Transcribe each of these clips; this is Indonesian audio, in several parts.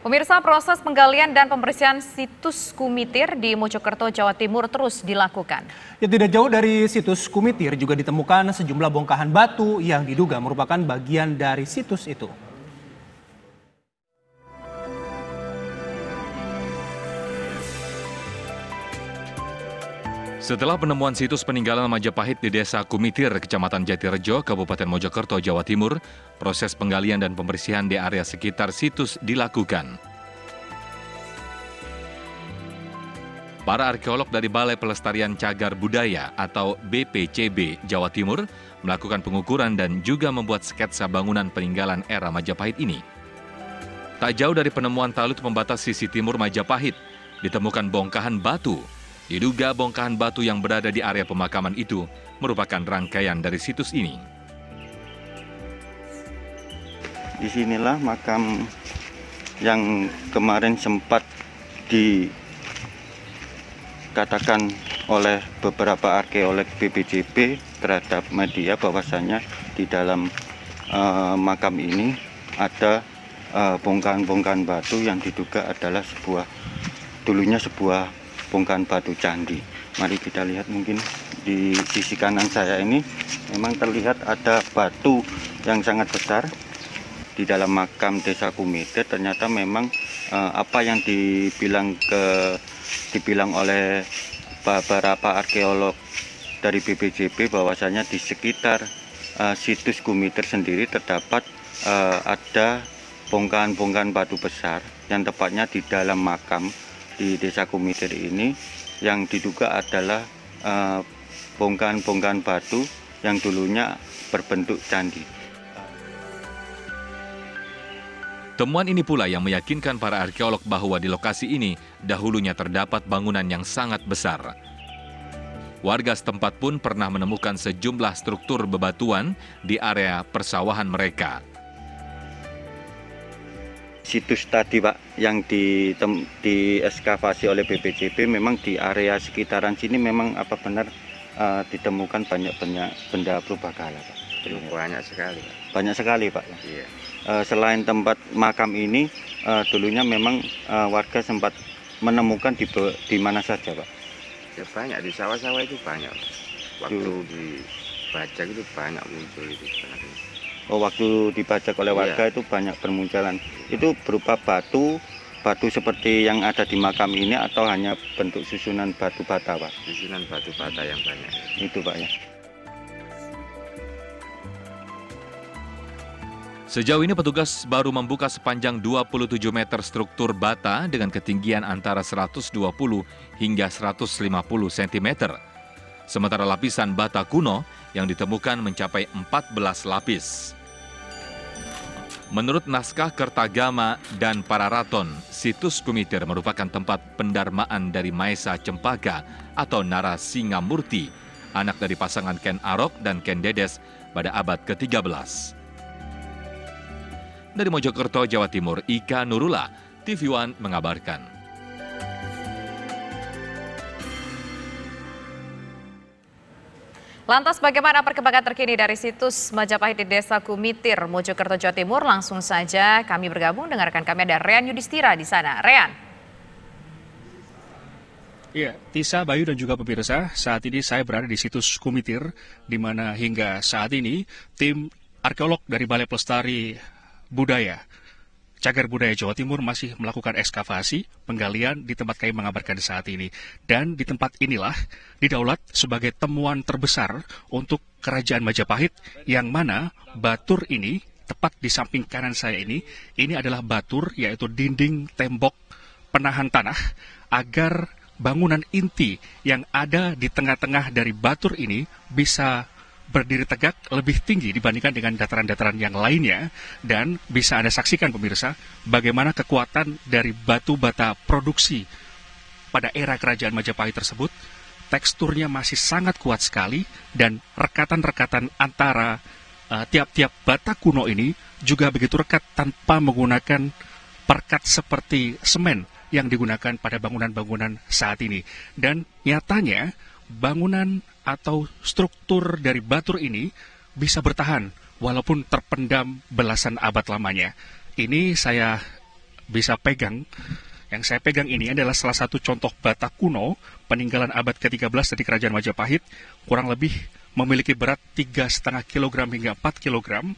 Pemirsa proses penggalian dan pembersihan situs Kumitir di Mojokerto, Jawa Timur terus dilakukan. Ya, tidak jauh dari situs Kumitir juga ditemukan sejumlah bongkahan batu yang diduga merupakan bagian dari situs itu. Setelah penemuan situs peninggalan Majapahit di Desa Kumitir, Kecamatan Jatirejo, Kabupaten Mojokerto, Jawa Timur, proses penggalian dan pembersihan di area sekitar situs dilakukan. Para arkeolog dari Balai Pelestarian Cagar Budaya atau BPCB Jawa Timur melakukan pengukuran dan juga membuat sketsa bangunan peninggalan era Majapahit ini. Tak jauh dari penemuan talut pembatas sisi timur Majapahit, ditemukan bongkahan batu Diduga bongkahan batu yang berada di area pemakaman itu merupakan rangkaian dari situs ini. Disinilah makam yang kemarin sempat dikatakan oleh beberapa arkeolog BPJP terhadap media bahwasannya di dalam uh, makam ini ada eh, bongkahan-bongkahan uh, bongkahan -bongkahan batu yang diduga adalah sebuah dulunya sebuah bongkahan batu candi mari kita lihat mungkin di sisi kanan saya ini memang terlihat ada batu yang sangat besar di dalam makam desa kumite ternyata memang eh, apa yang dibilang ke dibilang oleh beberapa arkeolog dari BPJP bahwasanya di sekitar eh, situs Kumite sendiri terdapat eh, ada bongkahan-bongkahan batu besar yang tepatnya di dalam makam di Desa Kumitir ini yang diduga adalah eh, bongkahan-bongkahan batu yang dulunya berbentuk candi. Temuan ini pula yang meyakinkan para arkeolog bahwa di lokasi ini dahulunya terdapat bangunan yang sangat besar. Warga setempat pun pernah menemukan sejumlah struktur bebatuan di area persawahan mereka situs tadi Pak yang di di ekskavasi oleh BPJP memang di area sekitaran sini memang apa benar uh, ditemukan banyak-banyak benda berupa kala Pak. Banyak sekali Pak. Banyak sekali Pak. Iya. Uh, selain tempat makam ini uh, dulunya memang uh, warga sempat menemukan di di mana saja Pak. Ya banyak di sawah-sawah itu banyak. Waktu Duh. dibaca itu banyak muncul itu banyak oh, waktu dibajak oleh iya. warga yeah. itu banyak bermunculan. Itu berupa batu, batu seperti yang ada di makam ini atau hanya bentuk susunan batu bata, Pak? Susunan batu bata yang banyak. Itu, Pak ya. Sejauh ini petugas baru membuka sepanjang 27 meter struktur bata dengan ketinggian antara 120 hingga 150 cm. Sementara lapisan bata kuno yang ditemukan mencapai 14 lapis. Menurut naskah Kertagama dan para raton, situs Kumitir merupakan tempat pendarmaan dari Maesa Cempaka atau Nara Singamurti, anak dari pasangan Ken Arok dan Ken Dedes pada abad ke-13. Dari Mojokerto, Jawa Timur, Ika Nurula, TV One mengabarkan. Lantas bagaimana perkembangan terkini dari situs Majapahit di Desa Kumitir, Mojokerto, Jawa Timur? Langsung saja kami bergabung dengan rekan kami ada Rean Yudhistira di sana. Rean. Iya, Tisa Bayu dan juga pemirsa, saat ini saya berada di situs Kumitir, di mana hingga saat ini tim arkeolog dari Balai Pelestari Budaya Cagar Budaya Jawa Timur masih melakukan ekskavasi, penggalian di tempat kami mengabarkan saat ini. Dan di tempat inilah didaulat sebagai temuan terbesar untuk Kerajaan Majapahit yang mana batur ini tepat di samping kanan saya ini, ini adalah batur yaitu dinding tembok penahan tanah agar bangunan inti yang ada di tengah-tengah dari batur ini bisa berdiri tegak lebih tinggi dibandingkan dengan dataran-dataran yang lainnya dan bisa Anda saksikan pemirsa bagaimana kekuatan dari batu bata produksi pada era kerajaan Majapahit tersebut teksturnya masih sangat kuat sekali dan rekatan-rekatan antara eh, tiap-tiap uh, bata kuno ini juga begitu rekat tanpa menggunakan perkat seperti semen yang digunakan pada bangunan-bangunan saat ini dan nyatanya bangunan atau struktur dari Batur ini bisa bertahan walaupun terpendam belasan abad lamanya. Ini saya bisa pegang. Yang saya pegang ini adalah salah satu contoh bata kuno peninggalan abad ke-13 dari Kerajaan Majapahit, kurang lebih memiliki berat 3,5 kg hingga 4 kg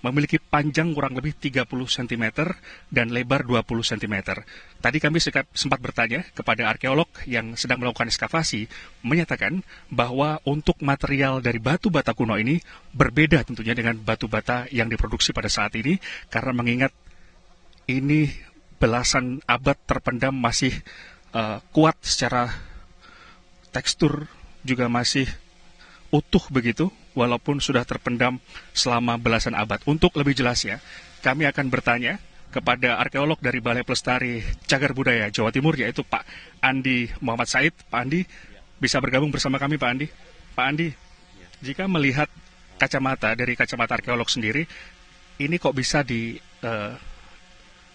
memiliki panjang kurang lebih 30 cm dan lebar 20 cm. Tadi kami sempat bertanya kepada arkeolog yang sedang melakukan ekskavasi, menyatakan bahwa untuk material dari batu bata kuno ini berbeda tentunya dengan batu bata yang diproduksi pada saat ini, karena mengingat ini belasan abad terpendam masih uh, kuat secara tekstur juga masih utuh begitu walaupun sudah terpendam selama belasan abad. Untuk lebih jelasnya, kami akan bertanya kepada arkeolog dari Balai Pelestari Cagar Budaya Jawa Timur yaitu Pak Andi Muhammad Said. Pak Andi bisa bergabung bersama kami Pak Andi. Pak Andi, jika melihat kacamata dari kacamata arkeolog sendiri, ini kok bisa di uh,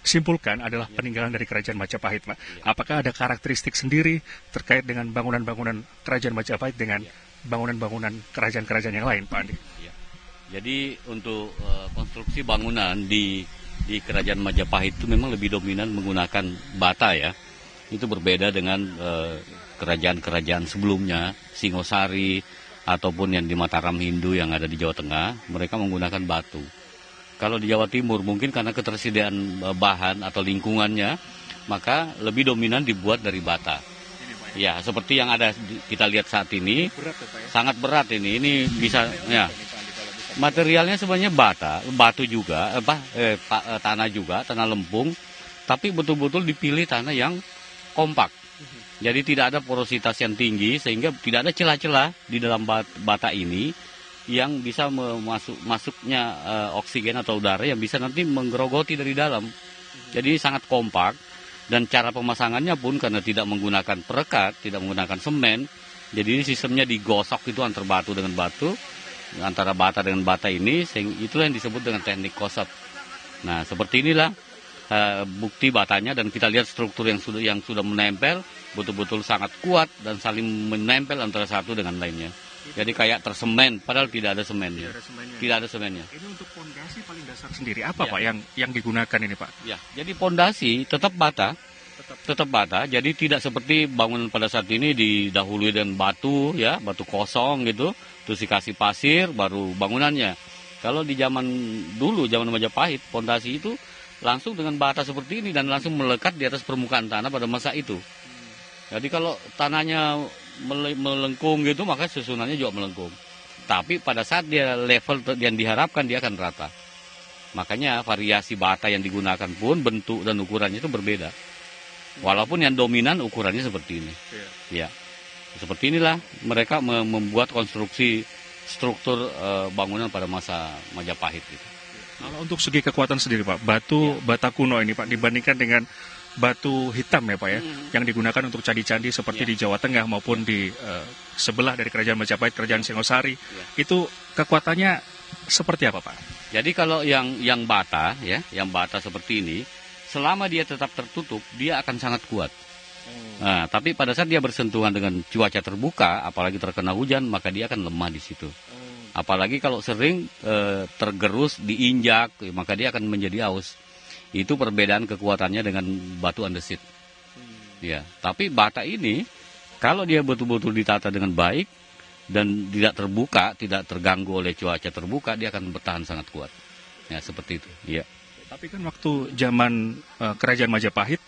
simpulkan adalah ya. peninggalan dari Kerajaan Majapahit, Pak. Apakah ada karakteristik sendiri terkait dengan bangunan-bangunan Kerajaan Majapahit dengan ya bangunan-bangunan kerajaan-kerajaan yang lain, Pak Andi. Ya. Jadi untuk uh, konstruksi bangunan di di Kerajaan Majapahit itu memang lebih dominan menggunakan bata ya. Itu berbeda dengan eh, kerajaan-kerajaan sebelumnya, Singosari ataupun yang di Mataram Hindu yang ada di Jawa Tengah, mereka menggunakan batu. Kalau di Jawa Timur mungkin karena ketersediaan eh, bahan atau lingkungannya, maka lebih dominan dibuat dari bata. Ya, seperti yang ada kita lihat saat ini. Berat, ya, Pak, ya? Sangat berat ini. Ini bisa ya. Materialnya sebenarnya bata, batu juga, apa eh, eh, tanah juga, tanah lempung, tapi betul-betul dipilih tanah yang kompak. Mhm. Jadi tidak ada porositas yang tinggi sehingga tidak ada celah-celah di dalam bata ini yang bisa masuk masuknya eh, oksigen atau udara yang bisa nanti menggerogoti dari dalam. Mhm. Jadi sangat kompak dan cara pemasangannya pun karena tidak menggunakan perekat, tidak menggunakan semen, jadi ini sistemnya digosok itu antar batu dengan batu, antara bata dengan bata ini, itulah yang disebut dengan teknik kosot. Nah, seperti inilah uh, bukti batanya dan kita lihat struktur yang sudah yang sudah menempel betul-betul sangat kuat dan saling menempel antara satu dengan lainnya. Jadi kayak tersemen, padahal tidak ada semennya. Tidak ada semennya. Tidak ada semennya. Ini untuk pondasi paling dasar sendiri apa ya. pak yang yang digunakan ini pak? Ya, jadi pondasi tetap bata, tetap. tetap bata. Jadi tidak seperti bangunan pada saat ini didahului dengan batu ya, batu kosong gitu, terus dikasih pasir baru bangunannya. Kalau di zaman dulu, zaman Majapahit, pondasi itu langsung dengan bata seperti ini dan langsung melekat di atas permukaan tanah pada masa itu. Hmm. Jadi kalau tanahnya melengkung gitu maka susunannya juga melengkung. Tapi pada saat dia level yang diharapkan dia akan rata. Makanya variasi bata yang digunakan pun bentuk dan ukurannya itu berbeda. Walaupun yang dominan ukurannya seperti ini. Ya. Seperti inilah mereka membuat konstruksi struktur eh, bangunan pada masa Majapahit gitu. Kalau untuk segi kekuatan sendiri Pak, batu ya. bata kuno ini Pak dibandingkan dengan batu hitam ya Pak ya, hmm. yang digunakan untuk candi-candi seperti ya. di Jawa Tengah maupun di uh, sebelah dari Kerajaan Majapahit, Kerajaan Singosari, ya. itu kekuatannya seperti apa Pak? Jadi kalau yang yang bata ya, yang bata seperti ini, selama dia tetap tertutup, dia akan sangat kuat. Hmm. Nah, tapi pada saat dia bersentuhan dengan cuaca terbuka, apalagi terkena hujan, maka dia akan lemah di situ. Hmm. Apalagi kalau sering e, tergerus, diinjak, maka dia akan menjadi aus. Itu perbedaan kekuatannya dengan batu andesit. Hmm. Ya, tapi bata ini kalau dia betul-betul ditata dengan baik dan tidak terbuka, tidak terganggu oleh cuaca terbuka, dia akan bertahan sangat kuat. Ya, seperti itu. Ya. Tapi kan waktu zaman uh, Kerajaan Majapahit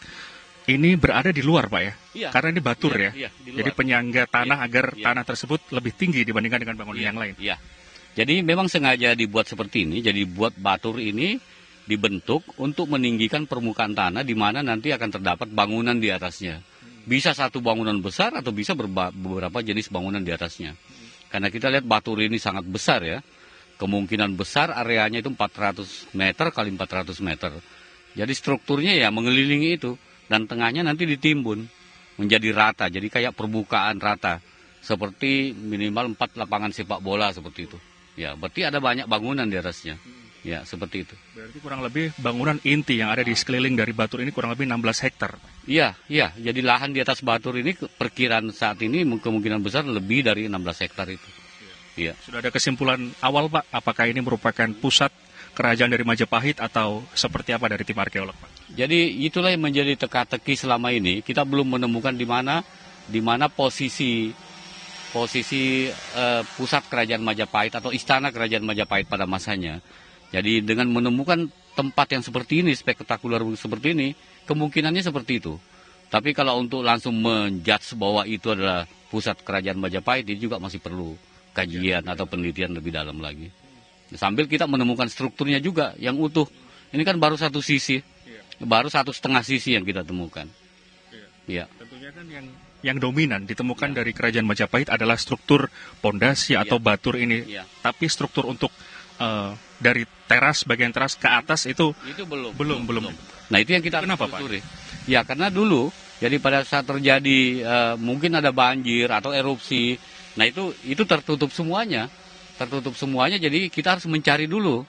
ini berada di luar pak ya? Iya. Karena ini batur iya, ya. Iya, Jadi penyangga iya, tanah iya, agar iya. tanah tersebut lebih tinggi dibandingkan dengan bangunan iya, yang lain. Iya. Jadi memang sengaja dibuat seperti ini. Jadi buat batur ini dibentuk untuk meninggikan permukaan tanah di mana nanti akan terdapat bangunan di atasnya. Bisa satu bangunan besar atau bisa beberapa jenis bangunan di atasnya. Karena kita lihat batu ini sangat besar ya. Kemungkinan besar areanya itu 400 meter kali 400 meter. Jadi strukturnya ya mengelilingi itu dan tengahnya nanti ditimbun menjadi rata. Jadi kayak perbukaan rata seperti minimal 4 lapangan sepak bola seperti itu. Ya, berarti ada banyak bangunan di atasnya. Ya, seperti itu. Berarti kurang lebih bangunan inti yang ada di sekeliling dari Batur ini kurang lebih 16 hektar. Iya, iya. Jadi lahan di atas Batur ini perkiraan saat ini kemungkinan besar lebih dari 16 hektar itu. Iya. iya. Sudah ada kesimpulan awal, Pak, apakah ini merupakan pusat kerajaan dari Majapahit atau seperti apa dari tim arkeolog, Pak? Jadi itulah yang menjadi teka-teki selama ini. Kita belum menemukan di mana di mana posisi posisi uh, pusat kerajaan Majapahit atau istana kerajaan Majapahit pada masanya. Jadi dengan menemukan tempat yang seperti ini, spektakuler seperti ini, kemungkinannya seperti itu. Tapi kalau untuk langsung menjudge bahwa itu adalah pusat kerajaan Majapahit, ini juga masih perlu kajian ya. atau penelitian lebih dalam lagi. Sambil kita menemukan strukturnya juga yang utuh. Ini kan baru satu sisi, ya. baru satu setengah sisi yang kita temukan. Ya. ya. Tentunya kan yang yang dominan ditemukan ya. dari kerajaan Majapahit adalah struktur pondasi ya. atau batur ini. Ya. Tapi struktur untuk Eh, dari teras bagian teras ke atas itu itu belum belum belum. belum. Nah itu yang kita kenapa Pak? Ya karena dulu jadi pada saat terjadi uh, mungkin ada banjir atau erupsi, nah itu itu tertutup semuanya, tertutup semuanya. Jadi kita harus mencari dulu.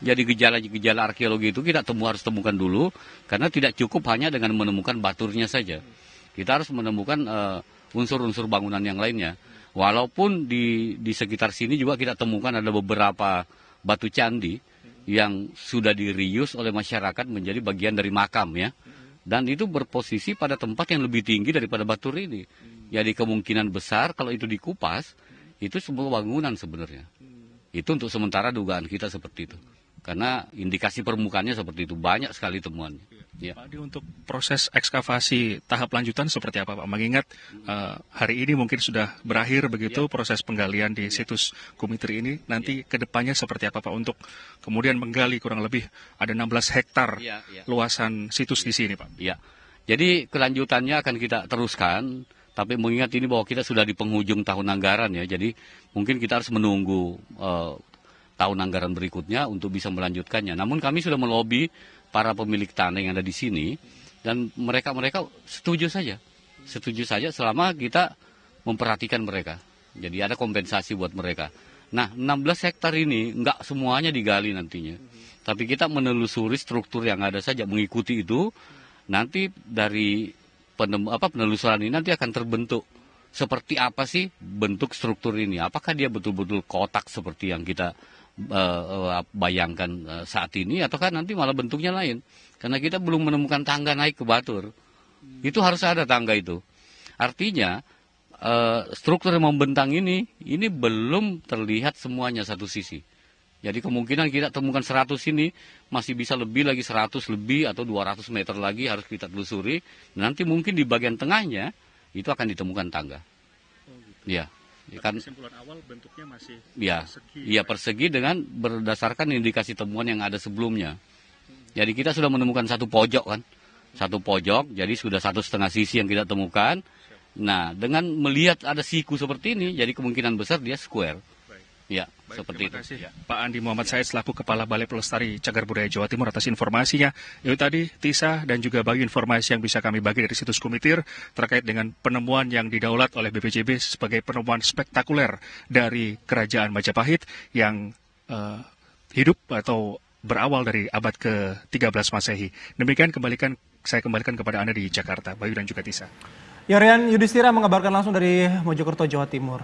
Jadi gejala-gejala arkeologi itu kita temu harus temukan dulu karena tidak cukup hanya dengan menemukan baturnya saja. Kita harus menemukan eh, unsur-unsur uh, bangunan yang lainnya. Walaupun di di sekitar sini juga kita temukan ada beberapa batu candi yang sudah dirius oleh masyarakat menjadi bagian dari makam ya. Dan itu berposisi pada tempat yang lebih tinggi daripada batu ini. Jadi kemungkinan besar kalau itu dikupas, itu semua bangunan sebenarnya. Itu untuk sementara dugaan kita seperti itu. Karena indikasi permukaannya seperti itu, banyak sekali temuannya. Ya. Pak Adi untuk proses ekskavasi tahap lanjutan seperti apa Pak? Mengingat uh, hari ini mungkin sudah berakhir begitu ya. proses penggalian di ya. situs Kumitri ini, nanti ya. depannya seperti apa Pak untuk kemudian menggali kurang lebih ada 16 hektar ya, ya. luasan situs ya. di iya. sini Pak? Ya, jadi kelanjutannya akan kita teruskan. Tapi mengingat ini bahwa kita sudah di penghujung tahun anggaran ya, jadi mungkin kita harus menunggu uh, tahun anggaran berikutnya untuk bisa melanjutkannya. Namun kami sudah melobi para pemilik tanah yang ada di sini dan mereka-mereka setuju saja. Setuju saja selama kita memperhatikan mereka. Jadi ada kompensasi buat mereka. Nah, 16 hektar ini nggak semuanya digali nantinya. Tapi kita menelusuri struktur yang ada saja mengikuti itu. Nanti dari apa penelusuran ini nanti akan terbentuk seperti apa sih bentuk struktur ini? Apakah dia betul-betul kotak seperti yang kita uh, bayangkan uh, saat ini atau kan nanti malah bentuknya lain karena kita belum menemukan tangga naik ke Batur hmm. itu harus ada tangga itu artinya uh, struktur yang membentang ini ini belum terlihat semuanya satu sisi jadi kemungkinan kita temukan 100 ini masih bisa lebih lagi 100 lebih atau 200 meter lagi harus kita telusuri. Nanti mungkin di bagian tengahnya itu akan ditemukan tangga. Oh, gitu. Ya. Tapi kan- kesimpulan awal bentuknya masih ya, persegi. Iya, persegi dengan berdasarkan indikasi temuan yang ada sebelumnya. Hmm. Jadi kita sudah menemukan satu pojok kan, satu pojok, jadi sudah satu setengah sisi yang kita temukan. Nah, dengan melihat ada siku seperti ini, jadi kemungkinan besar dia square. Ya, Baik, seperti terima kasih. itu. Ya. Pak Andi Muhammad Said selaku Kepala Balai Pelestari Cagar Budaya Jawa Timur atas informasinya. Itu tadi Tisa dan juga bagi informasi yang bisa kami bagi dari situs Kumitir terkait dengan penemuan yang didaulat oleh BPJB sebagai penemuan spektakuler dari Kerajaan Majapahit yang uh, hidup atau berawal dari abad ke-13 Masehi. Demikian kembalikan saya kembalikan kepada Anda di Jakarta, Bayu dan juga Tisa. Yorian ya, Yudhistira mengabarkan langsung dari Mojokerto, Jawa Timur.